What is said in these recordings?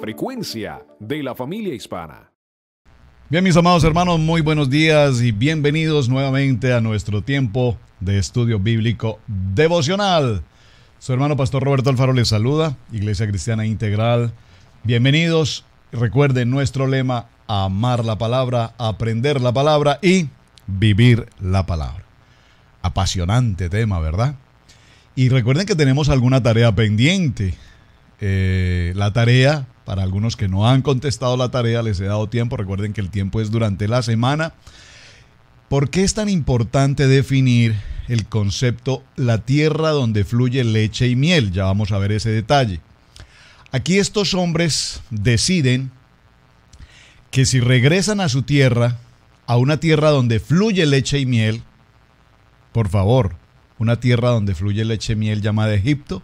frecuencia de la familia hispana. Bien, mis amados hermanos, muy buenos días y bienvenidos nuevamente a nuestro tiempo de estudio bíblico devocional. Su hermano Pastor Roberto Alfaro les saluda, Iglesia Cristiana Integral. Bienvenidos. Recuerden nuestro lema, amar la palabra, aprender la palabra y vivir la palabra. Apasionante tema, ¿verdad? Y recuerden que tenemos alguna tarea pendiente. Eh, la tarea. Para algunos que no han contestado la tarea, les he dado tiempo. Recuerden que el tiempo es durante la semana. ¿Por qué es tan importante definir el concepto la tierra donde fluye leche y miel? Ya vamos a ver ese detalle. Aquí estos hombres deciden que si regresan a su tierra, a una tierra donde fluye leche y miel, por favor, una tierra donde fluye leche y miel llamada Egipto,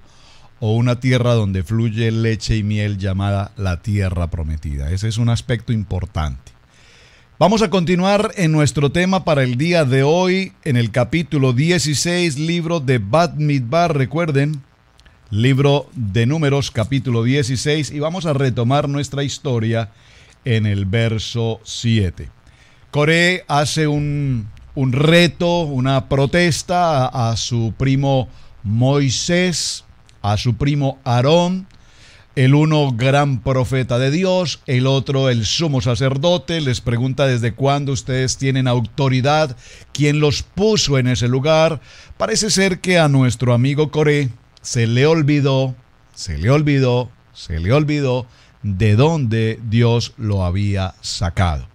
o una tierra donde fluye leche y miel llamada la tierra prometida. Ese es un aspecto importante. Vamos a continuar en nuestro tema para el día de hoy, en el capítulo 16, libro de Bat Midbar, recuerden, libro de números, capítulo 16, y vamos a retomar nuestra historia en el verso 7. Coré hace un, reto, una protesta a su primo Moisés, a su primo Aarón, el uno gran profeta de Dios, el otro el sumo sacerdote, les pregunta desde cuándo ustedes tienen autoridad, quién los puso en ese lugar. Parece ser que a nuestro amigo Coré se le olvidó, se le olvidó, se le olvidó de dónde Dios lo había sacado.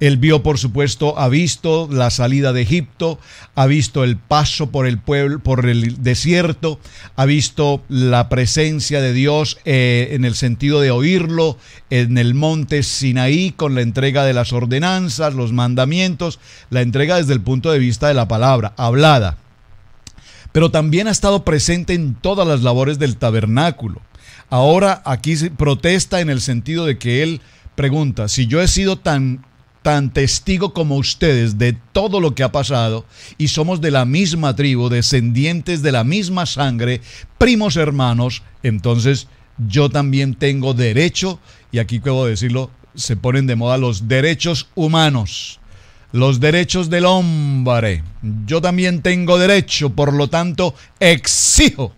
Él vio, por supuesto, ha visto la salida de Egipto, ha visto el paso por el pueblo, por el desierto, ha visto la presencia de Dios eh, en el sentido de oírlo en el monte Sinaí con la entrega de las ordenanzas, los mandamientos, la entrega desde el punto de vista de la palabra hablada. Pero también ha estado presente en todas las labores del tabernáculo. Ahora aquí protesta en el sentido de que él pregunta, si yo he sido tan tan testigo como ustedes de todo lo que ha pasado y somos de la misma tribu, descendientes de la misma sangre, primos hermanos, entonces yo también tengo derecho, y aquí puedo decirlo, se ponen de moda los derechos humanos, los derechos del hombre. Yo también tengo derecho, por lo tanto, exijo.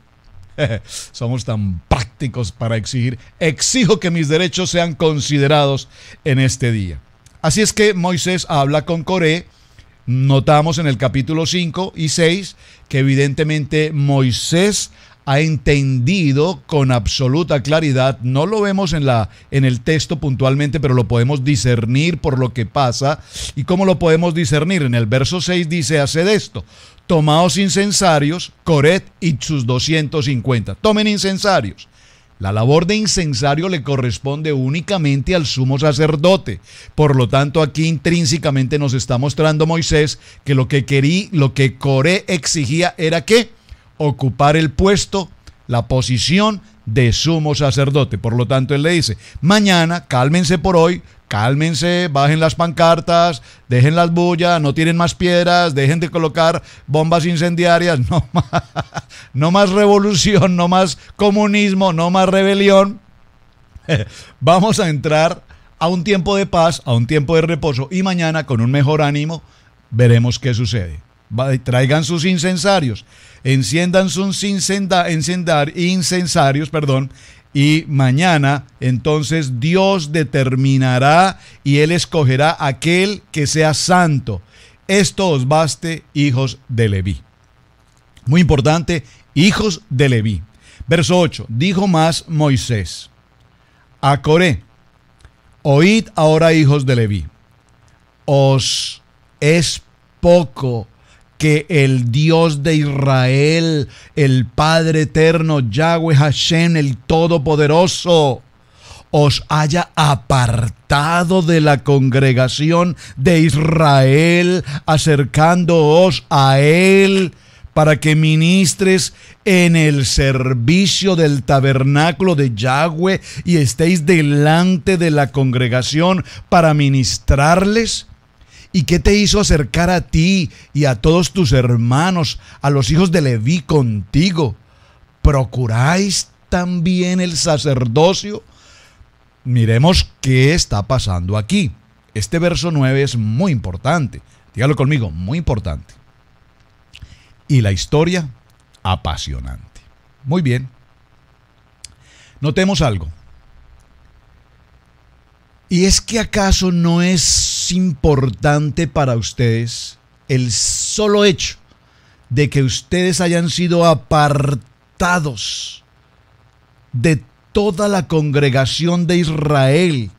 Somos tan prácticos para exigir. Exijo que mis derechos sean considerados en este día. Así es que Moisés habla con Coré. Notamos en el capítulo 5 y 6 que evidentemente Moisés ha entendido con absoluta claridad, no lo vemos en, la, en el texto puntualmente, pero lo podemos discernir por lo que pasa. ¿Y cómo lo podemos discernir? En el verso 6 dice, haced esto, tomaos incensarios, Coret y sus 250. Tomen incensarios. La labor de incensario le corresponde únicamente al sumo sacerdote. Por lo tanto, aquí intrínsecamente nos está mostrando Moisés que lo que querí, lo que Coré exigía era que ocupar el puesto, la posición de sumo sacerdote. Por lo tanto, él le dice, mañana cálmense por hoy, cálmense, bajen las pancartas, dejen las bullas, no tienen más piedras, dejen de colocar bombas incendiarias, no más, no más revolución, no más comunismo, no más rebelión. Vamos a entrar a un tiempo de paz, a un tiempo de reposo y mañana con un mejor ánimo veremos qué sucede traigan sus incensarios, enciendan sus incensarios, perdón, y mañana entonces Dios determinará y Él escogerá aquel que sea santo. Esto os baste, hijos de Leví. Muy importante, hijos de Leví. Verso 8. Dijo más Moisés a Coré, oíd ahora, hijos de Leví, os es poco que el Dios de Israel, el Padre eterno, Yahweh Hashem, el Todopoderoso, os haya apartado de la congregación de Israel, acercándoos a Él para que ministres en el servicio del tabernáculo de Yahweh y estéis delante de la congregación para ministrarles? ¿Y qué te hizo acercar a ti y a todos tus hermanos, a los hijos de Leví contigo? ¿Procuráis también el sacerdocio? Miremos qué está pasando aquí. Este verso 9 es muy importante. Dígalo conmigo, muy importante. Y la historia, apasionante. Muy bien. Notemos algo. Y es que acaso no es importante para ustedes el solo hecho de que ustedes hayan sido apartados de toda la congregación de Israel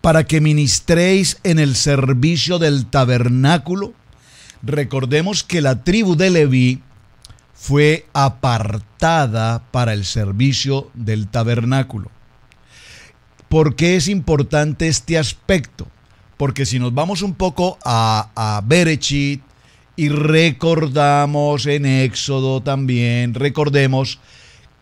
para que ministréis en el servicio del tabernáculo? Recordemos que la tribu de Leví fue apartada para el servicio del tabernáculo. ¿Por qué es importante este aspecto? porque si nos vamos un poco a, Berechit y recordamos en Éxodo también, recordemos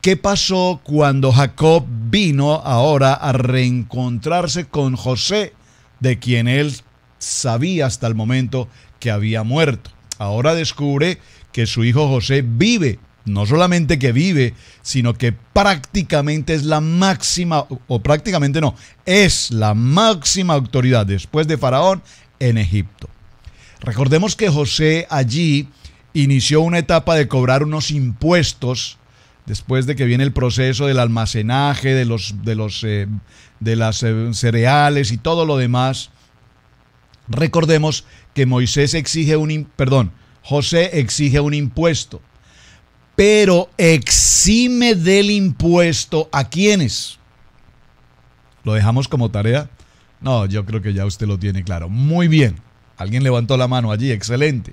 qué pasó cuando Jacob vino ahora a reencontrarse con José, de quien él sabía hasta el momento que había muerto. Ahora descubre que su hijo José vive no solamente que vive, sino que prácticamente es la máxima, o prácticamente no, es la máxima autoridad después de Faraón en Egipto. Recordemos que José allí inició una etapa de cobrar unos impuestos después de que viene el proceso del almacenaje de los de los eh, de las eh, cereales y todo lo demás. Recordemos que Moisés exige un perdón, José exige un impuesto pero exime del impuesto a quienes. ¿Lo dejamos como tarea? No, yo creo que ya usted lo tiene claro. Muy bien. Alguien levantó la mano allí, excelente.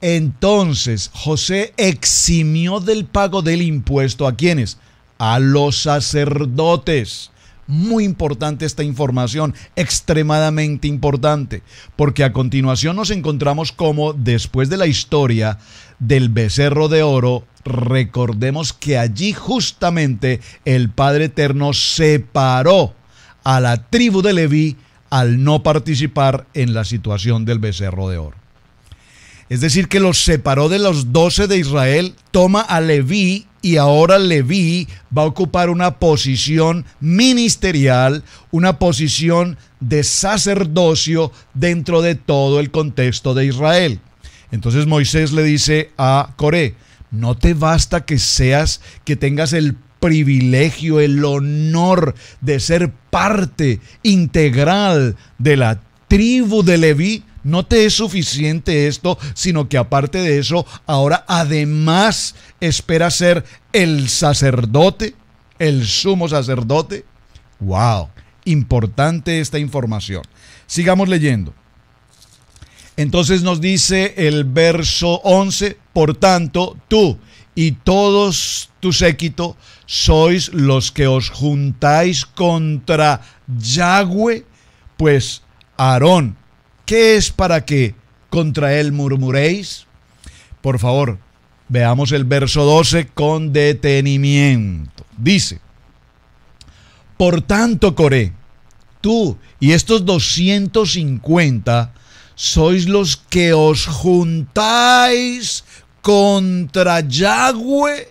Entonces, José eximió del pago del impuesto a quienes? A los sacerdotes. Muy importante esta información, extremadamente importante, porque a continuación nos encontramos como después de la historia del becerro de oro, recordemos que allí justamente el Padre Eterno separó a la tribu de Leví al no participar en la situación del becerro de oro. Es decir, que los separó de los doce de Israel, toma a Leví y ahora Leví va a ocupar una posición ministerial, una posición de sacerdocio dentro de todo el contexto de Israel. Entonces Moisés le dice a Coré, no te basta que seas, que tengas el privilegio, el honor de ser parte integral de la tribu de Leví, no te es suficiente esto, sino que aparte de eso, ahora además espera ser el sacerdote, el sumo sacerdote. ¡Wow! Importante esta información. Sigamos leyendo. Entonces nos dice el verso 11, por tanto, tú y todos tu séquito sois los que os juntáis contra Yahweh, pues Aarón, ¿Qué es para que contra él murmuréis? Por favor, veamos el verso 12 con detenimiento. Dice, por tanto, Coré, tú y estos 250 sois los que os juntáis contra Yahweh.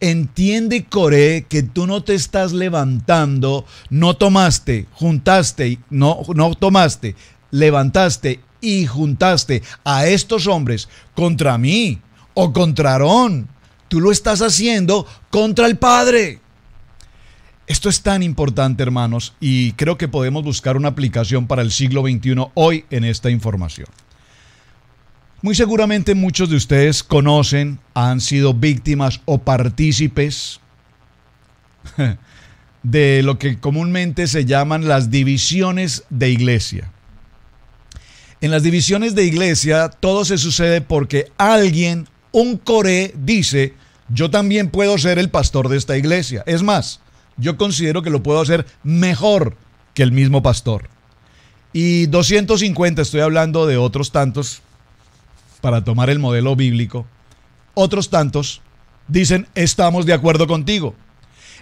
Entiende, Coré, que tú no te estás levantando, no tomaste, juntaste, no, no tomaste, levantaste y juntaste a estos hombres contra mí o contra Aarón. Tú lo estás haciendo contra el Padre. Esto es tan importante, hermanos, y creo que podemos buscar una aplicación para el siglo XXI hoy en esta información. Muy seguramente muchos de ustedes conocen, han sido víctimas o partícipes de lo que comúnmente se llaman las divisiones de iglesia. En las divisiones de iglesia todo se sucede porque alguien, un core, dice, yo también puedo ser el pastor de esta iglesia. Es más, yo considero que lo puedo hacer mejor que el mismo pastor. Y 250, estoy hablando de otros tantos, para tomar el modelo bíblico, otros tantos dicen, estamos de acuerdo contigo.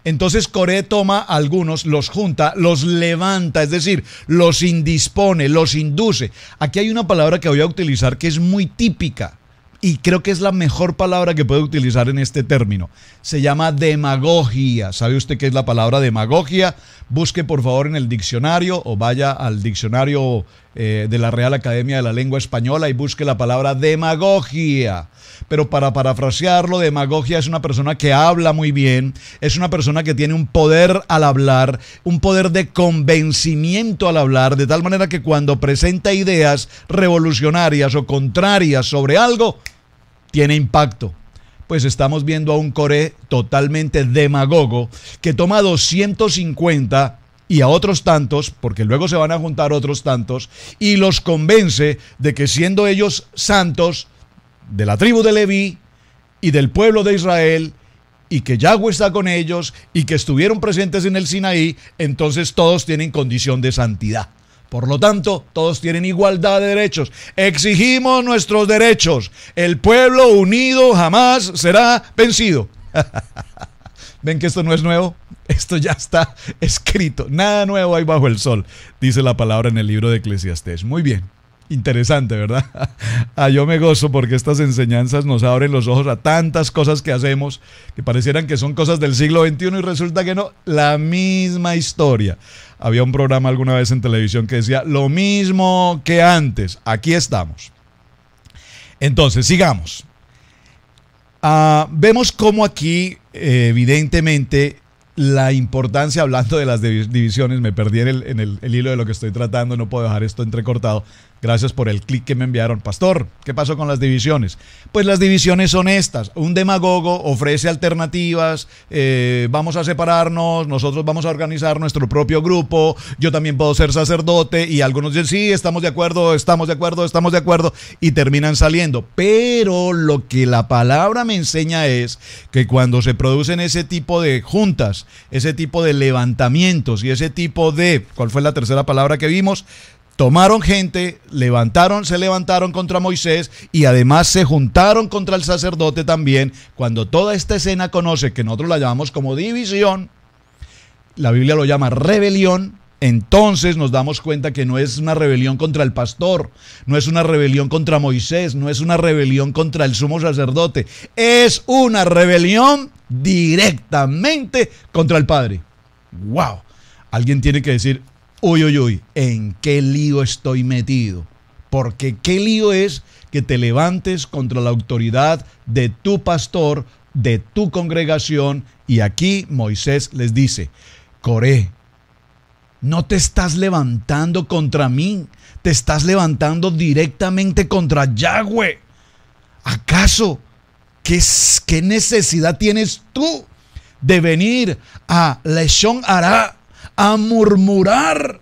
Entonces Coré toma a algunos, los junta, los levanta, es decir, los indispone, los induce. Aquí hay una palabra que voy a utilizar que es muy típica y creo que es la mejor palabra que puedo utilizar en este término. Se llama demagogia. ¿Sabe usted qué es la palabra demagogia? Busque por favor en el diccionario o vaya al diccionario eh, de la Real Academia de la Lengua Española y busque la palabra demagogia. Pero para parafrasearlo, demagogia es una persona que habla muy bien, es una persona que tiene un poder al hablar, un poder de convencimiento al hablar, de tal manera que cuando presenta ideas revolucionarias o contrarias sobre algo, tiene impacto pues estamos viendo a un Core totalmente demagogo que toma 250 y a otros tantos, porque luego se van a juntar otros tantos, y los convence de que siendo ellos santos de la tribu de Leví y del pueblo de Israel, y que Yahweh está con ellos y que estuvieron presentes en el Sinaí, entonces todos tienen condición de santidad. Por lo tanto, todos tienen igualdad de derechos. Exigimos nuestros derechos. El pueblo unido jamás será vencido. Ven que esto no es nuevo, esto ya está escrito. Nada nuevo hay bajo el sol, dice la palabra en el libro de Eclesiastés. Muy bien. Interesante, ¿verdad? ah, yo me gozo porque estas enseñanzas nos abren los ojos a tantas cosas que hacemos que parecieran que son cosas del siglo XXI y resulta que no, la misma historia. Había un programa alguna vez en televisión que decía lo mismo que antes, aquí estamos. Entonces, sigamos. Ah, vemos como aquí, evidentemente, la importancia, hablando de las divisiones, me perdí en, el, el, hilo de lo que estoy tratando, no puedo dejar esto entrecortado, Gracias por el clic que me enviaron. Pastor, ¿qué pasó con las divisiones? Pues las divisiones son estas. Un demagogo ofrece alternativas, eh, vamos a separarnos, nosotros vamos a organizar nuestro propio grupo, yo también puedo ser sacerdote y algunos dicen, sí, estamos de acuerdo, estamos de acuerdo, estamos de acuerdo y terminan saliendo. Pero lo que la palabra me enseña es que cuando se producen ese tipo de juntas, ese tipo de levantamientos y ese tipo de, ¿cuál fue la tercera palabra que vimos? tomaron gente, levantaron, se levantaron contra Moisés y además se juntaron contra el sacerdote también. Cuando toda esta escena conoce, que nosotros la llamamos como división, la Biblia lo llama rebelión, entonces nos damos cuenta que no es una rebelión contra el pastor, no es una rebelión contra Moisés, no es una rebelión contra el sumo sacerdote, es una rebelión directamente contra el Padre. ¡Wow! Alguien tiene que decir, uy, uy, uy, ¿en qué lío estoy metido? Porque qué lío es que te levantes contra la autoridad de tu pastor, de tu congregación. Y aquí Moisés les dice, Coré, no te estás levantando contra mí, te estás levantando directamente contra Yahweh. ¿Acaso qué, necesidad tienes tú de venir a Leshon Hará? a murmurar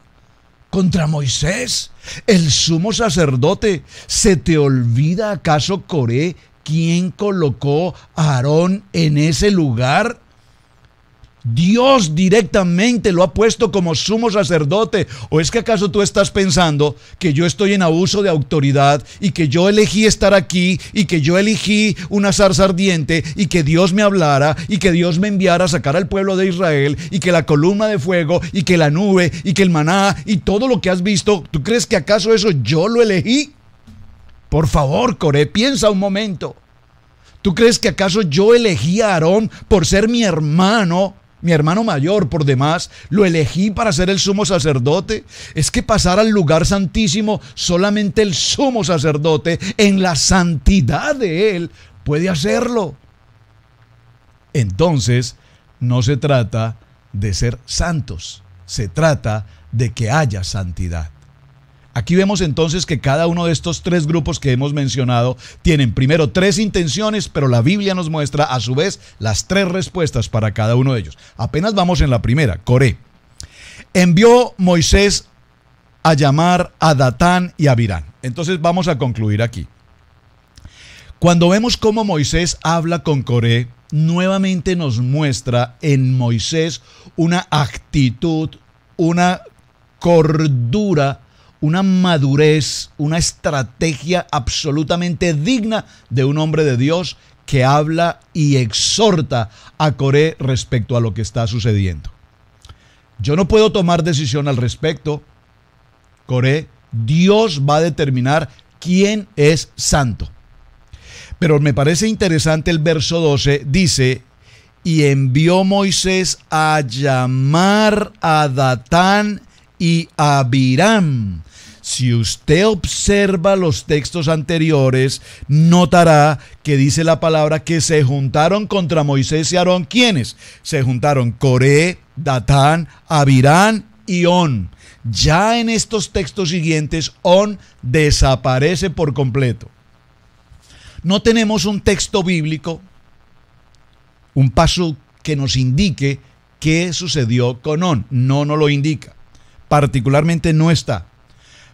contra Moisés, el sumo sacerdote. ¿Se te olvida acaso, Coré, quién colocó a Aarón en ese lugar? Dios directamente lo ha puesto como sumo sacerdote. ¿O es que acaso tú estás pensando que yo estoy en abuso de autoridad y que yo elegí estar aquí y que yo elegí una zarza ardiente y que Dios me hablara y que Dios me enviara a sacar al pueblo de Israel y que la columna de fuego y que la nube y que el maná y todo lo que has visto, ¿tú crees que acaso eso yo lo elegí? Por favor, Coré, piensa un momento. ¿Tú crees que acaso yo elegí a Aarón por ser mi hermano mi hermano mayor por demás, lo elegí para ser el sumo sacerdote. Es que pasar al lugar santísimo solamente el sumo sacerdote en la santidad de él puede hacerlo. Entonces, no se trata de ser santos, se trata de que haya santidad. Aquí vemos entonces que cada uno de estos tres grupos que hemos mencionado tienen primero tres intenciones, pero la Biblia nos muestra a su vez las tres respuestas para cada uno de ellos. Apenas vamos en la primera, Coré. Envió Moisés a llamar a Datán y a Virán. Entonces vamos a concluir aquí. Cuando vemos cómo Moisés habla con Coré, nuevamente nos muestra en Moisés una actitud, una cordura, una madurez, una estrategia absolutamente digna de un hombre de Dios que habla y exhorta a Coré respecto a lo que está sucediendo. Yo no puedo tomar decisión al respecto. Coré, Dios va a determinar quién es santo. Pero me parece interesante el verso 12, dice, y envió Moisés a llamar a Datán y a Biram. Si usted observa los textos anteriores, notará que dice la palabra que se juntaron contra Moisés y Aarón. ¿Quiénes? Se juntaron Coré, Datán, Avirán y On. Ya en estos textos siguientes, On desaparece por completo. No tenemos un texto bíblico, un paso que nos indique qué sucedió con On. No no lo indica. Particularmente no está.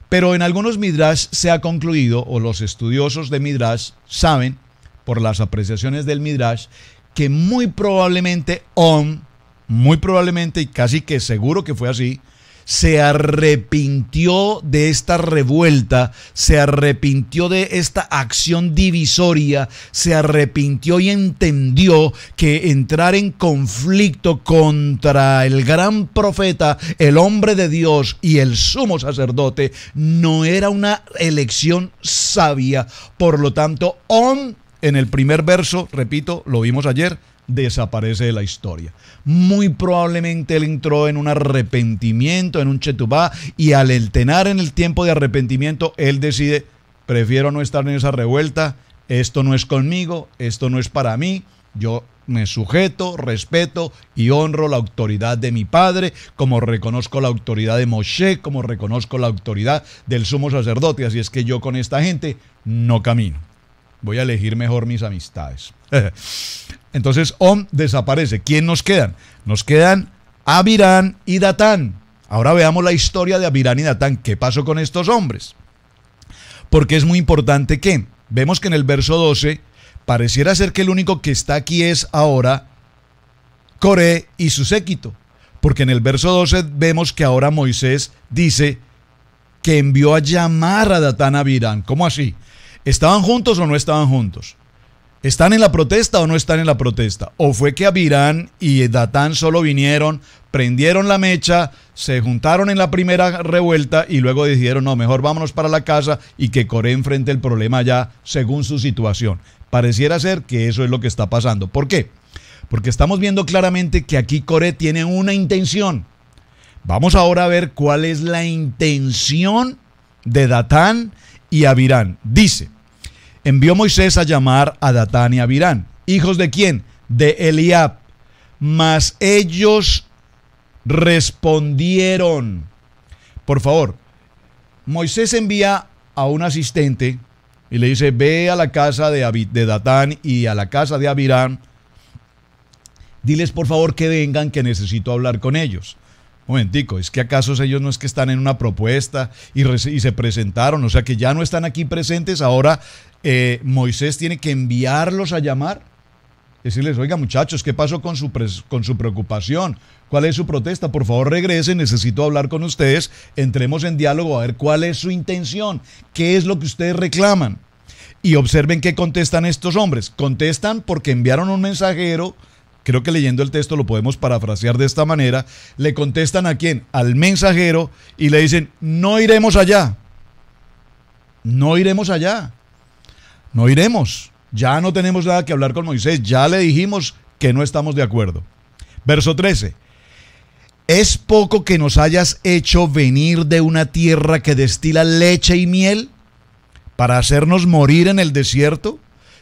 Pero en algunos Midrash se ha concluido, o los estudiosos de Midrash saben, por las apreciaciones del Midrash, que muy probablemente Om, muy probablemente y casi que seguro que fue así, se arrepintió de esta revuelta, se arrepintió de esta acción divisoria, se arrepintió y entendió que entrar en conflicto contra el gran profeta, el hombre de Dios y el sumo sacerdote no era una elección sabia. Por lo tanto, on en el primer verso, repito, lo vimos ayer, desaparece de la historia. Muy probablemente él entró en un arrepentimiento, en un chetubá, y al eltenar en el tiempo de arrepentimiento, él decide, prefiero no estar en esa revuelta, esto no es conmigo, esto no es para mí, yo me sujeto, respeto y honro la autoridad de mi padre, como reconozco la autoridad de Moshe, como reconozco la autoridad del sumo sacerdote. Así es que yo con esta gente no camino. Voy a elegir mejor mis amistades. Entonces OM desaparece. ¿Quién nos quedan? Nos quedan Avirán y Datán. Ahora veamos la historia de Avirán y Datán. ¿Qué pasó con estos hombres? Porque es muy importante que vemos que en el verso 12 pareciera ser que el único que está aquí es ahora Coré y su séquito. Porque en el verso 12 vemos que ahora Moisés dice que envió a llamar a Datán a Abirán. ¿Cómo así? ¿Estaban juntos o no estaban juntos? ¿Están en la protesta o no están en la protesta? ¿O fue que Avirán y Datán solo vinieron, prendieron la mecha, se juntaron en la primera revuelta y luego decidieron, no, mejor vámonos para la casa y que Coré enfrente el problema ya según su situación? Pareciera ser que eso es lo que está pasando. ¿Por qué? Porque estamos viendo claramente que aquí Coré tiene una intención. Vamos ahora a ver cuál es la intención de Datán y Avirán. Dice, envió Moisés a llamar a Datán y a Abirán. ¿Hijos de quién? De Eliab. Mas ellos respondieron. Por favor, Moisés envía a un asistente y le dice, ve a la casa de, de Datán y a la casa de Abirán. Diles por favor que vengan, que necesito hablar con ellos. Momentico, es que acaso ellos no es que están en una propuesta y, y, se presentaron, o sea que ya no están aquí presentes, ahora eh, Moisés tiene que enviarlos a llamar. Decirles, oiga muchachos, ¿qué pasó con su, con su preocupación? ¿Cuál es su protesta? Por favor regresen, necesito hablar con ustedes, entremos en diálogo a ver cuál es su intención, qué es lo que ustedes reclaman. Y observen qué contestan estos hombres. Contestan porque enviaron un mensajero, creo que leyendo el texto lo podemos parafrasear de esta manera, le contestan a quién? Al mensajero y le dicen, no iremos allá, no iremos allá no iremos. Ya no tenemos nada que hablar con Moisés, ya le dijimos que no estamos de acuerdo. Verso 13. ¿Es poco que nos hayas hecho venir de una tierra que destila leche y miel para hacernos morir en el desierto?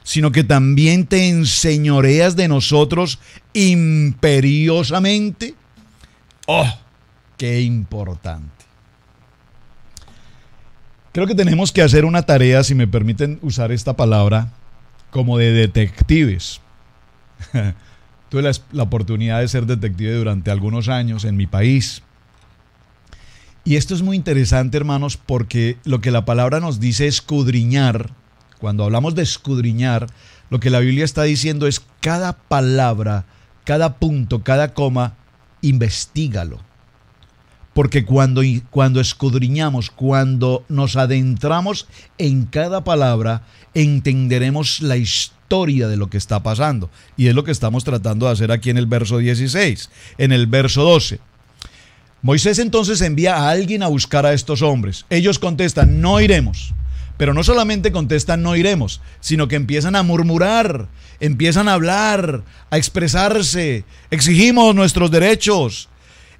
sino que también te enseñoreas de nosotros imperiosamente. ¡Oh! ¡Qué importante! Creo que tenemos que hacer una tarea, si me permiten usar esta palabra, como de detectives. Tuve la, oportunidad de ser detective durante algunos años en mi país. Y esto es muy interesante, hermanos, porque lo que la palabra nos dice escudriñar, cuando hablamos de escudriñar, lo que la Biblia está diciendo es cada palabra, cada punto, cada coma, investigalo. Porque cuando, cuando escudriñamos, cuando nos adentramos en cada palabra, entenderemos la historia de lo que está pasando. Y es lo que estamos tratando de hacer aquí en el verso 16, en el verso 12. Moisés entonces envía a alguien a buscar a estos hombres. Ellos contestan, no iremos. Pero no solamente contestan no iremos, sino que empiezan a murmurar, empiezan a hablar, a expresarse, exigimos nuestros derechos,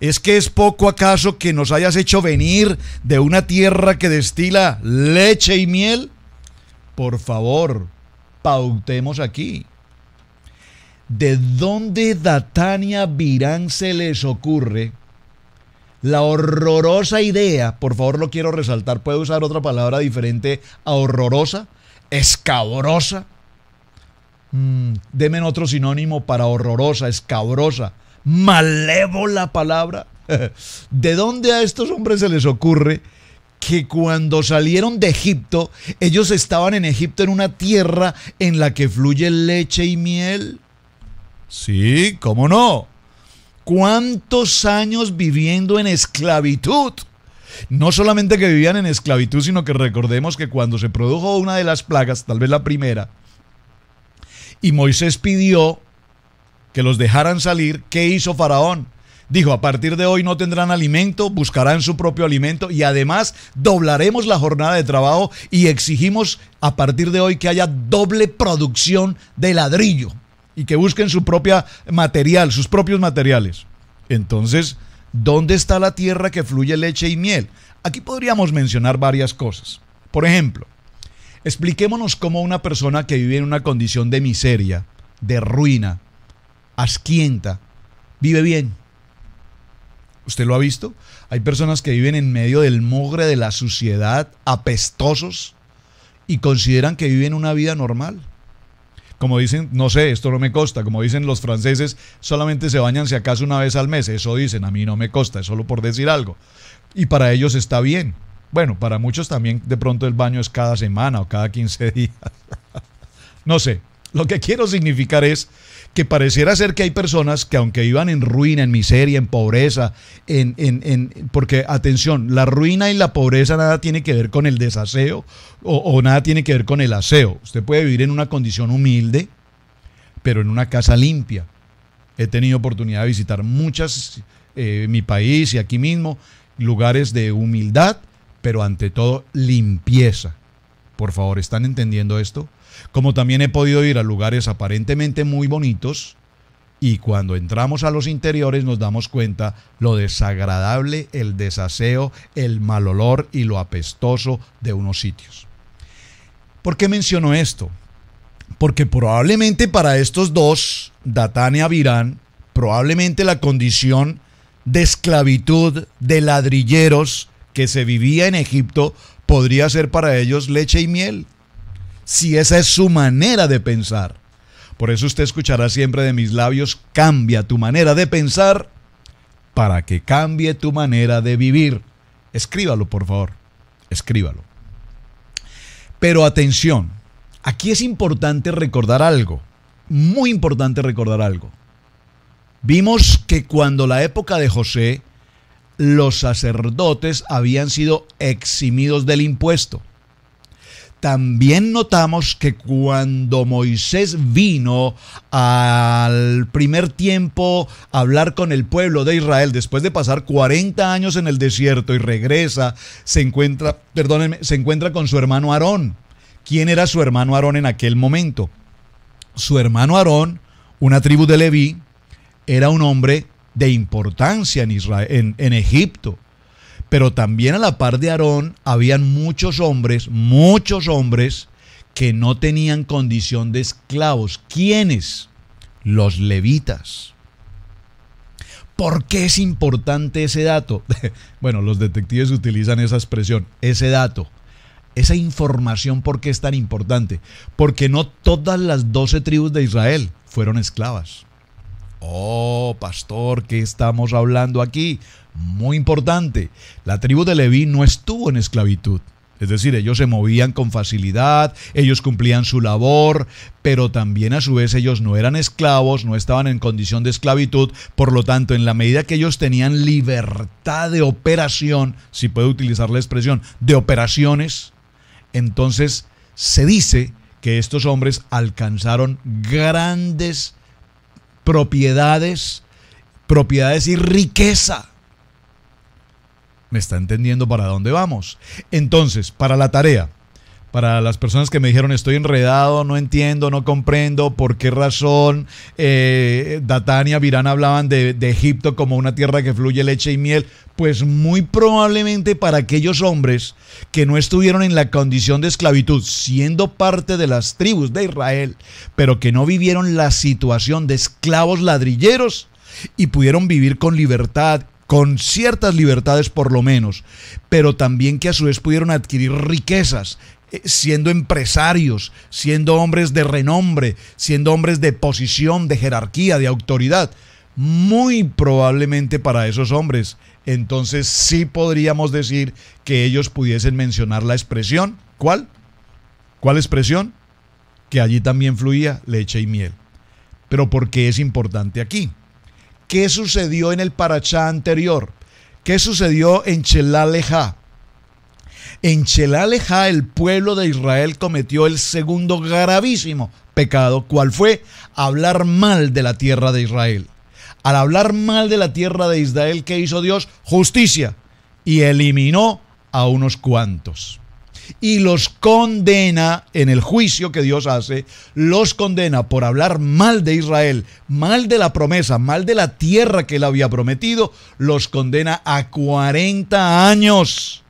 ¿Es que es poco acaso que nos hayas hecho venir de una tierra que destila leche y miel? Por favor, pautemos aquí. ¿De dónde Datania Virán se les ocurre la horrorosa idea? Por favor, lo quiero resaltar. ¿Puedo usar otra palabra diferente a horrorosa? ¿Escabrosa? Mm, deme otro sinónimo para horrorosa, escabrosa la palabra. ¿De dónde a estos hombres se les ocurre que cuando salieron de Egipto, ellos estaban en Egipto en una tierra en la que fluye leche y miel? Sí, ¿cómo no? ¿Cuántos años viviendo en esclavitud? No solamente que vivían en esclavitud, sino que recordemos que cuando se produjo una de las plagas, tal vez la primera, y Moisés pidió que los dejaran salir, ¿qué hizo Faraón? Dijo, a partir de hoy no tendrán alimento, buscarán su propio alimento y además doblaremos la jornada de trabajo y exigimos a partir de hoy que haya doble producción de ladrillo y que busquen su propia material, sus propios materiales. Entonces, ¿dónde está la tierra que fluye leche y miel? Aquí podríamos mencionar varias cosas. Por ejemplo, expliquémonos cómo una persona que vive en una condición de miseria, de ruina, asquienta, vive bien. ¿Usted lo ha visto? Hay personas que viven en medio del mugre de la suciedad, apestosos, y consideran que viven una vida normal. Como dicen, no sé, esto no me costa Como dicen los franceses, solamente se bañan si acaso una vez al mes. Eso dicen, a mí no me costa, es solo por decir algo. Y para ellos está bien. Bueno, para muchos también de pronto el baño es cada semana o cada 15 días. no sé, lo que quiero significar es que pareciera ser que hay personas que aunque vivan en ruina, en miseria, en pobreza, en, en, porque atención, la ruina y la pobreza nada tiene que ver con el desaseo o, nada tiene que ver con el aseo. Usted puede vivir en una condición humilde, pero en una casa limpia. He tenido oportunidad de visitar muchas, eh, mi país y aquí mismo, lugares de humildad, pero ante todo limpieza. Por favor, ¿están entendiendo esto? como también he podido ir a lugares aparentemente muy bonitos y cuando entramos a los interiores nos damos cuenta lo desagradable, el desaseo, el mal olor y lo apestoso de unos sitios. ¿Por qué menciono esto? Porque probablemente para estos dos, Datán y Avirán, probablemente la condición de esclavitud de ladrilleros que se vivía en Egipto podría ser para ellos leche y miel si esa es su manera de pensar. Por eso usted escuchará siempre de mis labios, cambia tu manera de pensar para que cambie tu manera de vivir. Escríbalo, por favor. Escríbalo. Pero atención, aquí es importante recordar algo. Muy importante recordar algo. Vimos que cuando la época de José, los sacerdotes habían sido eximidos del impuesto también notamos que cuando Moisés vino al primer tiempo a hablar con el pueblo de Israel, después de pasar 40 años en el desierto y regresa, se encuentra, se encuentra con su hermano Aarón. ¿Quién era su hermano Aarón en aquel momento? Su hermano Aarón, una tribu de Leví, era un hombre de importancia en, Israel, en Egipto pero también a la par de Aarón habían muchos hombres, muchos hombres que no tenían condición de esclavos. ¿Quiénes? Los levitas. ¿Por qué es importante ese dato? bueno, los detectives utilizan esa expresión, ese dato. Esa información, ¿por qué es tan importante? Porque no todas las doce tribus de Israel fueron esclavas. Oh, pastor, ¿qué estamos hablando aquí? Muy importante, la tribu de Leví no estuvo en esclavitud. Es decir, ellos se movían con facilidad, ellos cumplían su labor, pero también a su vez ellos no eran esclavos, no estaban en condición de esclavitud, por lo tanto, en la medida que ellos tenían libertad de operación, si puedo utilizar la expresión, de operaciones, entonces se dice que estos hombres alcanzaron grandes propiedades, propiedades y riqueza. ¿Me está entendiendo para dónde vamos? Entonces, para la tarea, para las personas que me dijeron estoy enredado, no entiendo, no comprendo por qué razón eh, Datania, Virán hablaban de, Egipto como una tierra que fluye leche y miel, pues muy probablemente para aquellos hombres que no estuvieron en la condición de esclavitud, siendo parte de las tribus de Israel, pero que no vivieron la situación de esclavos ladrilleros y pudieron vivir con libertad con ciertas libertades por lo menos, pero también que a su vez pudieron adquirir riquezas, eh, siendo empresarios, siendo hombres de renombre, siendo hombres de posición, de jerarquía, de autoridad. Muy probablemente para esos hombres, entonces sí podríamos decir que ellos pudiesen mencionar la expresión. ¿Cuál? ¿Cuál expresión? Que allí también fluía leche y miel. Pero ¿por qué es importante aquí? ¿Qué sucedió en el parachá anterior? ¿Qué sucedió en Chelaleja? En Chelaleja el pueblo de Israel cometió el segundo gravísimo pecado, cual fue hablar mal de la tierra de Israel. Al hablar mal de la tierra de Israel, ¿qué hizo Dios? Justicia. Y eliminó a unos cuantos. Y los condena en el juicio que Dios hace, los condena por hablar mal de Israel, mal de la promesa, mal de la tierra que él había prometido, los condena a 40 años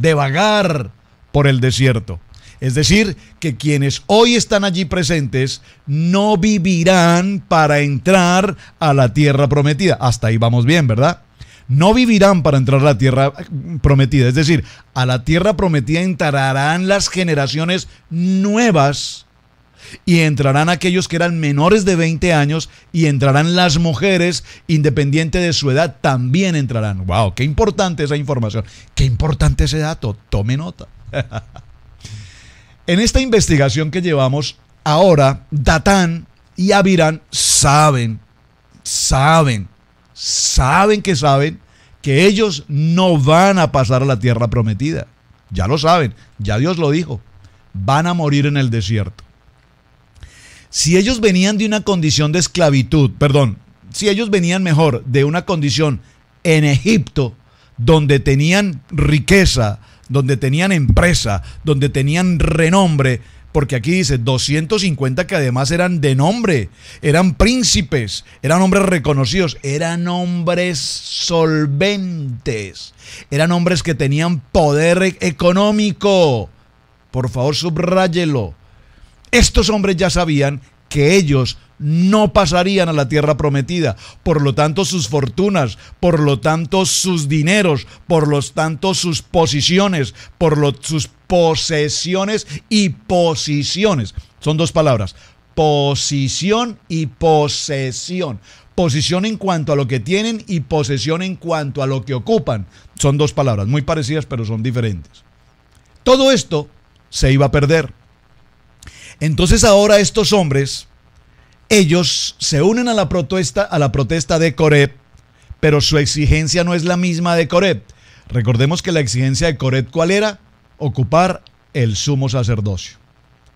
de vagar por el desierto. Es decir, que quienes hoy están allí presentes no vivirán para entrar a la tierra prometida. Hasta ahí vamos bien, ¿verdad? No vivirán para entrar a la tierra eh, prometida. Es decir, a la tierra prometida entrarán las generaciones nuevas y entrarán aquellos que eran menores de 20 años y entrarán las mujeres, independiente de su edad, también entrarán. ¡Wow! ¡Qué importante esa información! ¡Qué importante ese dato! Tome nota. en esta investigación que llevamos ahora, Datán y Avirán saben, saben, saben que saben que ellos no van a pasar a la tierra prometida. Ya lo saben, ya Dios lo dijo. Van a morir en el desierto si ellos venían de una condición de esclavitud, perdón, si ellos venían mejor de una condición en Egipto, donde tenían riqueza, donde tenían empresa, donde tenían renombre, porque aquí dice 250 que además eran de nombre, eran príncipes, eran hombres reconocidos, eran hombres solventes, eran hombres que tenían poder e-, económico. Por favor, subráyelo estos hombres ya sabían que ellos no pasarían a la tierra prometida. Por lo tanto, sus fortunas, por lo tanto, sus dineros, por lo tanto, sus posiciones, por lo, sus posesiones y posiciones. Son dos palabras, posición y posesión. Posición en cuanto a lo que tienen y posesión en cuanto a lo que ocupan. Son dos palabras muy parecidas pero son diferentes. Todo esto se iba a perder. Entonces ahora estos hombres, ellos se unen a la protesta, a la protesta de Coret, pero su exigencia no es la misma de Coret. Recordemos que la exigencia de Coret, ¿cuál era? Ocupar el sumo sacerdocio.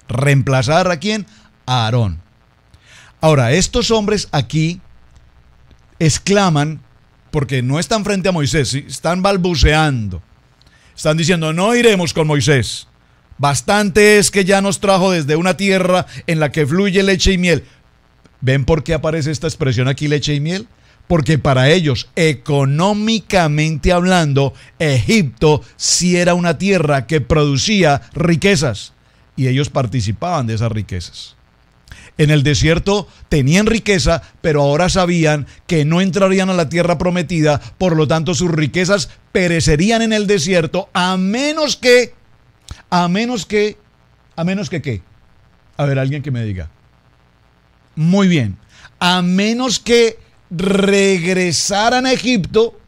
¿Reemplazar a quién? A Aarón. Ahora, estos hombres aquí exclaman, porque no están frente a Moisés, están balbuceando. Están diciendo, no iremos con Moisés. Bastante es que ya nos trajo desde una tierra en la que fluye leche y miel. ¿Ven por qué aparece esta expresión aquí, leche y miel? Porque para ellos, económicamente hablando, Egipto sí era una tierra que producía riquezas y ellos participaban de esas riquezas. En el desierto tenían riqueza, pero ahora sabían que no entrarían a la tierra prometida, por lo tanto sus riquezas perecerían en el desierto, a menos que a menos que, a menos que qué. A ver, alguien que me diga. Muy bien. A menos que regresaran a Egipto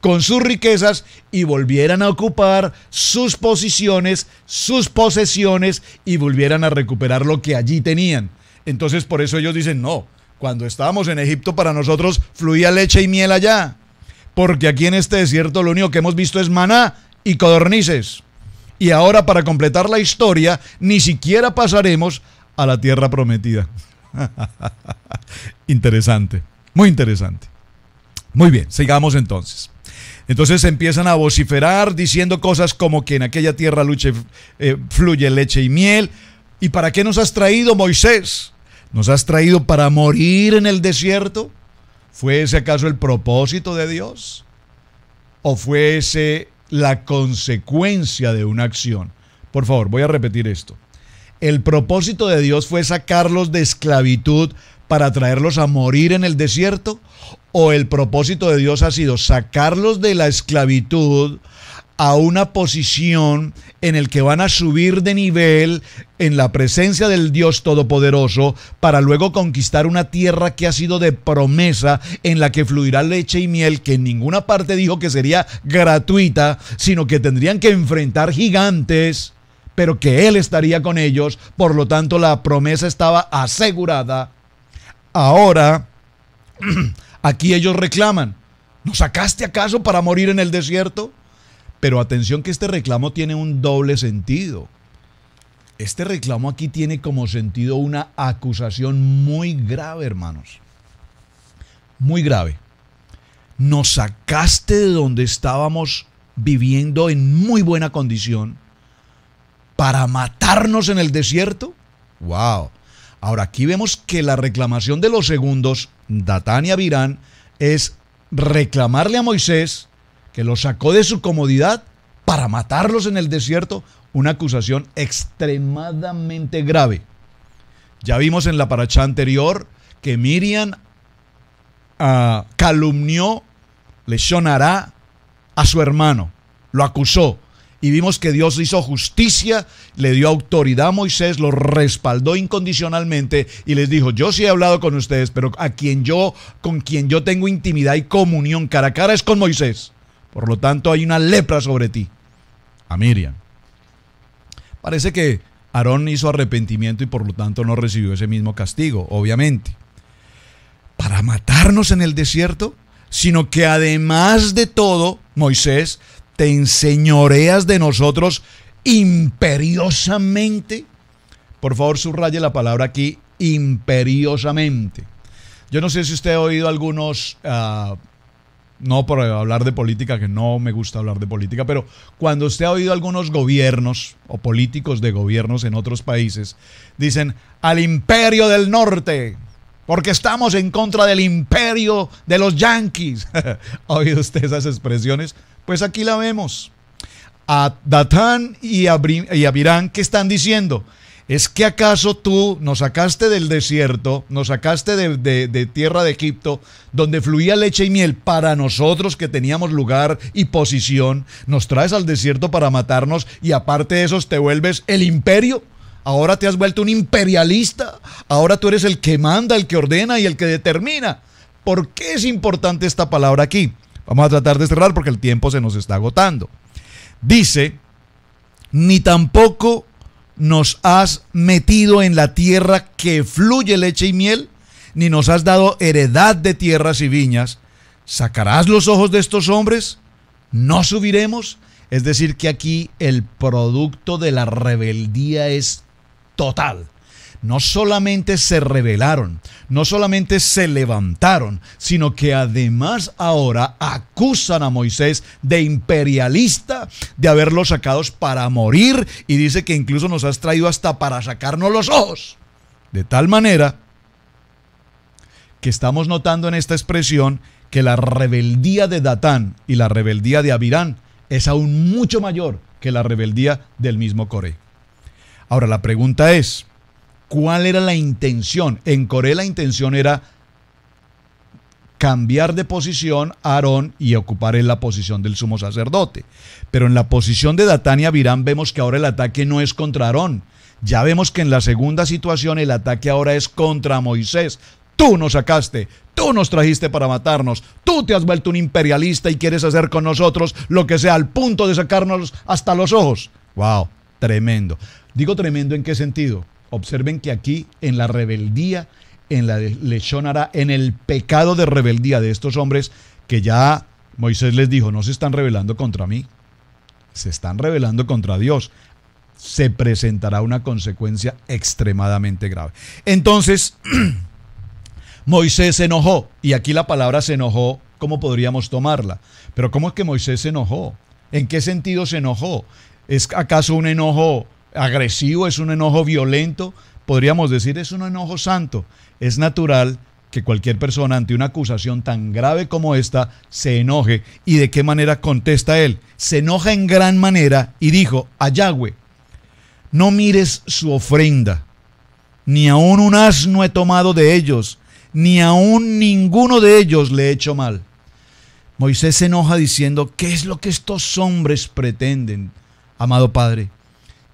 con sus riquezas y volvieran a ocupar sus posiciones, sus posesiones y volvieran a recuperar lo que allí tenían. Entonces por eso ellos dicen, no, cuando estábamos en Egipto para nosotros fluía leche y miel allá, porque aquí en este desierto lo único que hemos visto es maná y codornices. Y ahora para completar la historia, ni siquiera pasaremos a la tierra prometida. interesante, muy interesante. Muy bien, sigamos entonces. Entonces empiezan a vociferar diciendo cosas como que en aquella tierra luche, eh, fluye leche y miel. ¿Y para qué nos has traído, Moisés? ¿Nos has traído para morir en el desierto? ¿Fue ese acaso el propósito de Dios? ¿O fue ese la consecuencia de una acción. Por favor, voy a repetir esto. El propósito de Dios fue sacarlos de esclavitud para traerlos a morir en el desierto? ¿O el propósito de Dios ha sido sacarlos de la esclavitud a una posición en el que van a subir de nivel en la presencia del Dios Todopoderoso para luego conquistar una tierra que ha sido de promesa en la que fluirá leche y miel que en ninguna parte dijo que sería gratuita, sino que tendrían que enfrentar gigantes, pero que Él estaría con ellos, por lo tanto la promesa estaba asegurada. Ahora, aquí ellos reclaman, ¿nos sacaste acaso para morir en el desierto? Pero atención que este reclamo tiene un doble sentido. Este reclamo aquí tiene como sentido una acusación muy grave, hermanos. Muy grave. Nos sacaste de donde estábamos viviendo en muy buena condición para matarnos en el desierto. ¡Wow! Ahora aquí vemos que la reclamación de los segundos, Datania Virán, es reclamarle a Moisés que lo sacó de su comodidad para matarlos en el desierto, una acusación extremadamente grave. Ya vimos en la paracha anterior que Miriam calumnió, ah, calumnió, lesionará a su hermano, lo acusó. Y vimos que Dios hizo justicia, le dio autoridad a Moisés, lo respaldó incondicionalmente y les dijo, yo sí he hablado con ustedes, pero a quien yo, con quien yo tengo intimidad y comunión cara a cara es con Moisés. Por lo tanto, hay una lepra sobre ti. A Miriam. Parece que Aarón hizo arrepentimiento y por lo tanto no recibió ese mismo castigo, obviamente. Para matarnos en el desierto, sino que además de todo, Moisés, te enseñoreas de nosotros imperiosamente. Por favor, subraye la palabra aquí, imperiosamente. Yo no sé si usted ha oído algunos ah, no por hablar de política, que no me gusta hablar de política, pero cuando usted ha oído algunos gobiernos o políticos de gobiernos en otros países, dicen al imperio del norte, porque estamos en contra del imperio de los yanquis. ¿Ha oído usted esas expresiones? Pues aquí la vemos. A Datán y a, Virán, ¿qué están diciendo? ¿Es que acaso tú nos sacaste del desierto, nos sacaste de, tierra de Egipto, donde fluía leche y miel para nosotros que teníamos lugar y posición, nos traes al desierto para matarnos y aparte de eso te vuelves el imperio? Ahora te has vuelto un imperialista, ahora tú eres el que manda, el que ordena y el que determina. ¿Por qué es importante esta palabra aquí? Vamos a tratar de cerrar porque el tiempo se nos está agotando. Dice, ni tampoco nos has metido en la tierra que fluye leche y miel, ni nos has dado heredad de tierras y viñas. ¿Sacarás los ojos de estos hombres? ¿No subiremos? Es decir, que aquí el producto de la rebeldía es total no solamente se rebelaron, no solamente se levantaron, sino que además ahora acusan a Moisés de imperialista, de haberlos sacados para morir y dice que incluso nos has traído hasta para sacarnos los ojos. De tal manera que estamos notando en esta expresión que la rebeldía de Datán y la rebeldía de Abirán es aún mucho mayor que la rebeldía del mismo Coré. Ahora la pregunta es, cuál era la intención. En Corea la intención era cambiar de posición a Aarón y ocupar en la posición del sumo sacerdote. Pero en la posición de Datania Virán vemos que ahora el ataque no es contra Aarón. Ya vemos que en la segunda situación el ataque ahora es contra Moisés. Tú nos sacaste, tú nos trajiste para matarnos, tú te has vuelto un imperialista y quieres hacer con nosotros lo que sea al punto de sacarnos hasta los ojos. ¡Wow! Tremendo. Digo tremendo en qué sentido? Observen que aquí en la rebeldía, en la lechonara, en el pecado de rebeldía de estos hombres que ya Moisés les dijo, no se están rebelando contra mí, se están rebelando contra Dios. Se presentará una consecuencia extremadamente grave. Entonces, Moisés se enojó, y aquí la palabra se enojó, ¿cómo podríamos tomarla? Pero ¿cómo es que Moisés se enojó? ¿En qué sentido se enojó? ¿Es acaso un enojo agresivo, es un enojo violento, podríamos decir es un enojo santo. Es natural que cualquier persona ante una acusación tan grave como esta se enoje. ¿Y de qué manera contesta él? Se enoja en gran manera y dijo, a Yahweh, no mires su ofrenda, ni aún un asno he tomado de ellos, ni aún ninguno de ellos le he hecho mal. Moisés se enoja diciendo, ¿qué es lo que estos hombres pretenden? Amado Padre,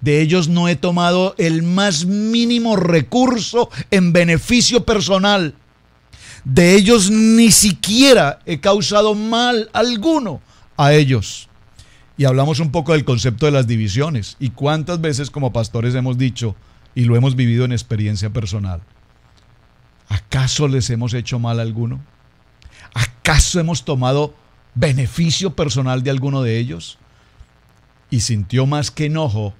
de ellos no he tomado el más mínimo recurso en beneficio personal. De ellos ni siquiera he causado mal alguno a ellos. Y hablamos un poco del concepto de las divisiones y cuántas veces como pastores hemos dicho y lo hemos vivido en experiencia personal. ¿Acaso les hemos hecho mal a alguno? ¿Acaso hemos tomado beneficio personal de alguno de ellos? Y sintió más que enojo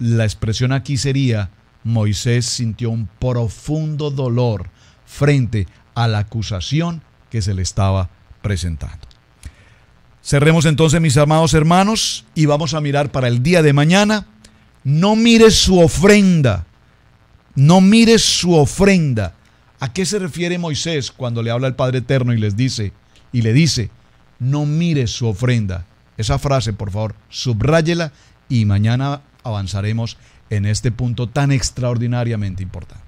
la expresión aquí sería, Moisés sintió un profundo dolor frente a la acusación que se le estaba presentando. Cerremos entonces, mis amados hermanos, y vamos a mirar para el día de mañana. No mires su ofrenda, no mires su ofrenda. ¿A qué se refiere Moisés cuando le habla al Padre Eterno y les dice, y le dice, no mires su ofrenda? Esa frase, por favor, subráyela y mañana avanzaremos en este punto tan extraordinariamente importante.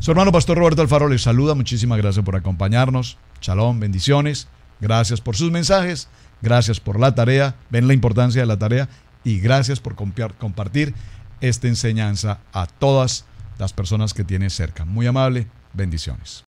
Su hermano Pastor Roberto Alfaro les saluda, muchísimas gracias por acompañarnos. Shalom, bendiciones, gracias por sus mensajes, gracias por la tarea, ven la importancia de la tarea y gracias por compartir esta enseñanza a todas las personas que tiene cerca. Muy amable, bendiciones.